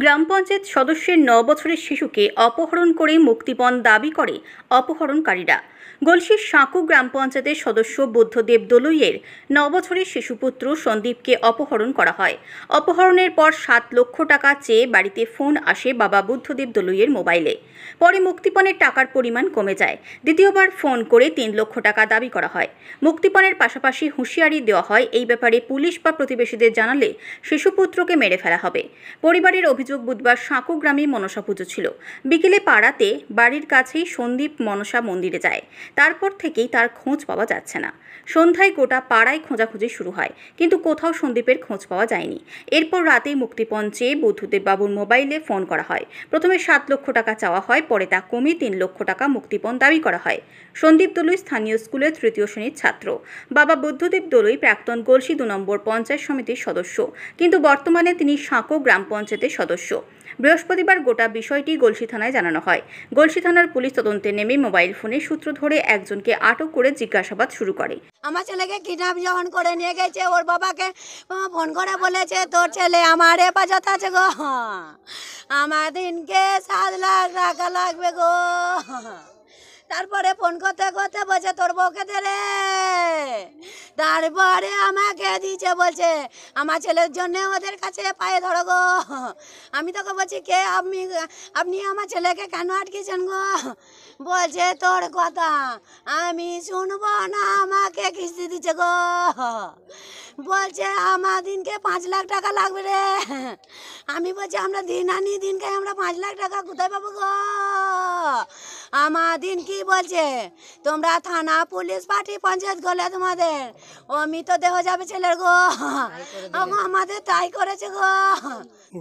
গ্রাম পঞ্চায়েত সদস্যের ন বছরের শিশুকে অপহরণ করে মুক্তিপণ দাবি করে অপহরণকারীরা গলসির সাঁকু গ্রাম পঞ্চায়েতের সদস্য বুদ্ধদেব দলুইয়ের ন বছরের শিশুপুত্র সন্দীপকে অপহরণ করা হয় অপহরণের পর সাত লক্ষ টাকা চেয়ে বাড়িতে ফোন আসে বাবা বুদ্ধদেব দলুইয়ের মোবাইলে পরে মুক্তিপণের টাকার পরিমাণ কমে যায় দ্বিতীয়বার ফোন করে তিন লক্ষ টাকা দাবি করা হয় মুক্তিপণের পাশাপাশি হুঁশিয়ারি দেওয়া হয় এই ব্যাপারে পুলিশ বা প্রতিবেশীদের জানালে শিশুপুত্রকে মেরে ফেলা হবে পরিবারের অভিযোগ বুধবার সাঁকো গ্রামে মনসা পুজো ছিল বিকেলে পাড়াতে বাড়ির কাছেই সন্দীপ মনসা মন্দিরে যায় তারপর থেকেই তার খোঁজ পাওয়া যাচ্ছে না সন্ধ্যায় গোটা পাড়ায় খোঁজাখুঁজি শুরু হয় কিন্তু কোথাও সন্দীপের খোঁজ পাওয়া যায়নি এরপর রাতেই মুক্তিপণ চেয়ে বুদ্ধদেব বাবুর মোবাইলে ফোন করা হয় প্রথমে সাত লক্ষ টাকা চাওয়া হয় পরে তা কমে তিন লক্ষ টাকা মুক্তিপণ দাবি করা হয় সন্দীপ দলুই স্থানীয় স্কুলের তৃতীয় শ্রেণীর ছাত্র বাবা বুদ্ধদেব দলুই প্রাক্তন গলসি দু নম্বর পঞ্চায়েত সমিতির সদস্য কিন্তু বর্তমানে তিনি সাঁকো গ্রাম পঞ্চায়েতের সদস্য সদস্য বৃহস্পতিবার গোটা বিষয়টি গলসি থানায় জানানো হয় গলসি থানার পুলিশ তদন্তে নেমে মোবাইল ফোনে সূত্র ধরে একজনকে আটক করে জিজ্ঞাসাবাদ শুরু করে আমার ছেলেকে কিডন্যাপ যখন করে নিয়ে গেছে ওর বাবাকে ফোন করে বলেছে তোর ছেলে আমার হেফাজত আছে গো হ্যাঁ, আমার দিনকে সাত লাখ টাকা লাগবে গো তারপরে ফোন করতে করতে বলছে তোর বউকে দে রে তারপরে আমাকে দিয়েছে বলছে আমার ছেলের জন্য ওদের কাছে পায়ে ধরো গো আমি তোকে বলছি কে আপনি আপনি আমার ছেলেকে কেন আটকেছেন গো বলছে তোর কথা আমি শুনবো না আমাকে কিস্তি দিচ্ছে গো বলছে আমার দিনকে পাঁচ লাখ টাকা লাগবে রে আমি বলছি আমরা দিন আনি দিনকে আমরা পাঁচ লাখ টাকা কোথায় পাবো গো আমার দিন কি বলছে তোমরা থানা পুলিশ পার্টি পঞ্চায়েত গলে তোমাদের ও দেহ যাবে ছেলের গো আমাদের তাই করেছে গো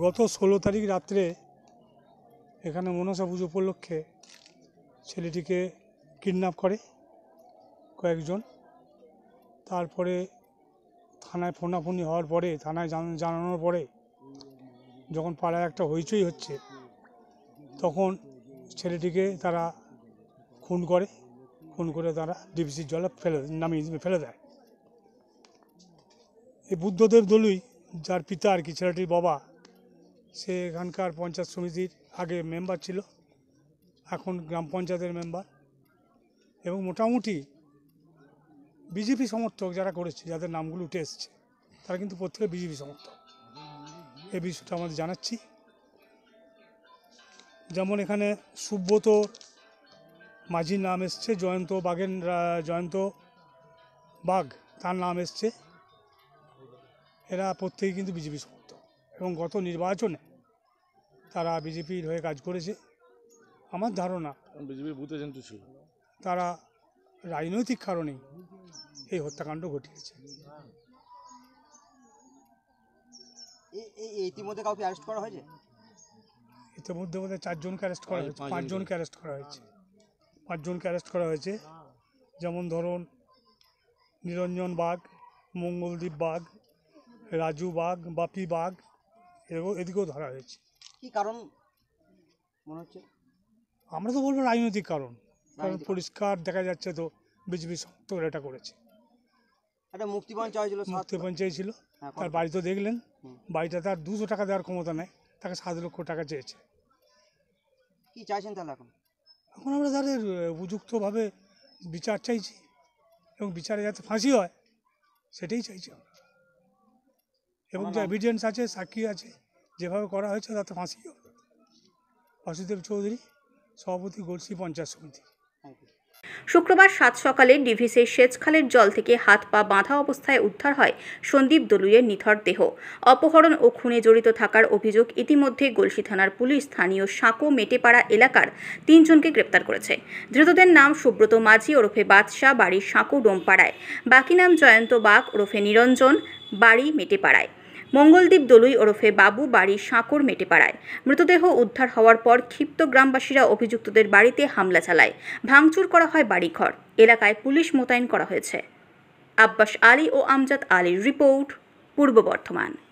গত ষোলো তারিখ রাত্রে এখানে মনসা পুজো উপলক্ষে ছেলেটিকে কিডন্যাপ করে কয়েকজন তারপরে থানায় ফোনাফুনি হওয়ার পরে থানায় জানানোর পরে যখন পাড়ায় একটা হইচই হচ্ছে তখন ছেলেটিকে তারা খুন করে খুন করে তারা ডিবিসির জলে ফেলে নামিয়ে ফেলে দেয় এই বুদ্ধদেব দলুই যার পিতা আর কি ছেলেটির বাবা সে এখানকার পঞ্চায়েত সমিতির আগে মেম্বার ছিল এখন গ্রাম পঞ্চায়েতের মেম্বার এবং মোটামুটি বিজেপি সমর্থক যারা করেছে যাদের নামগুলো উঠে এসছে তারা কিন্তু প্রত্যেকে বিজেপি সমর্থক এই বিষয়টা আমাদের জানাচ্ছি যেমন এখানে সুব্রত মাঝির নাম এসছে জয়ন্ত বাগেন জয়ন্ত বাঘ তার নাম এসছে এরা প্রত্যেকেই কিন্তু বিজেপি সমর্থক এবং গত নির্বাচনে তারা বিজেপির হয়ে কাজ করেছে আমার ধারণা তারা রাজনৈতিক কারণেই এই হত্যাকাণ্ড ঘটিয়েছে ইতিমধ্যে কাউকে অ্যারেস্ট করা হয়েছে মধ্যে চারজনকে অ্যারেস্ট করা হয়েছে পাঁচজনকে অ্যারেস্ট করা হয়েছে পাঁচজনকে অ্যারেস্ট করা হয়েছে যেমন ধরুন নিরঞ্জন বাঘ মঙ্গলদীপ বাঘ রাজু বাঘ বাপি বাঘ এরকম এদিকেও ধরা হয়েছে কি কারণ মনে হচ্ছে আমরা তো বলবো রাজনৈতিক কারণ কারণ পরিষ্কার দেখা যাচ্ছে তো বিজেপি সমর্থকরা এটা করেছে একটা মুক্তিপণ চাইছিল মুক্তিপণ চেয়েছিল হ্যাঁ, তার বাড়ি তো দেখলেন বাড়িটা তার দুশো টাকা দেওয়ার ক্ষমতা নেই তাকে সাত লক্ষ টাকা চেয়েছে কি চাইছেন তাহলে এখন এখন আমরা তাদের উপযুক্তভাবে বিচার চাইছি এবং বিচারে যাতে ফাঁসি হয় সেটাই চাইছি আমরা এবং যে এভিডেন্স আছে সাক্ষী আছে যেভাবে করা হয়েছে তাতে ফাঁসি হবে বাসুদেব চৌধুরী সভাপতি গোলসি পঞ্চায়েত সমিতি শুক্রবার সাত সকালে ডিভিসের সেচখালের জল থেকে হাত পা বাঁধা অবস্থায় উদ্ধার হয় সন্দীপ দলুইয়ের নিথর দেহ অপহরণ ও খুনে জড়িত থাকার অভিযোগ ইতিমধ্যে গলসি থানার পুলিশ স্থানীয় সাঁকো মেটেপাড়া এলাকার তিনজনকে গ্রেপ্তার করেছে ধৃতদের নাম সুব্রত মাঝি ওরফে বাদশাহ বাড়ির সাঁকো ডোমপাড়ায় বাকি নাম জয়ন্ত বাঘ ওরফে নিরঞ্জন বাড়ি মেটেপাড়ায় মঙ্গলদ্বীপ দলুই ওরফে বাবু বাড়ির সাঁকর পাড়ায় মৃতদেহ উদ্ধার হওয়ার পর ক্ষিপ্ত গ্রামবাসীরা অভিযুক্তদের বাড়িতে হামলা চালায় ভাঙচুর করা হয় বাড়িঘর এলাকায় পুলিশ মোতায়েন করা হয়েছে আব্বাস আলী ও আমজাদ আলীর রিপোর্ট পূর্ব বর্ধমান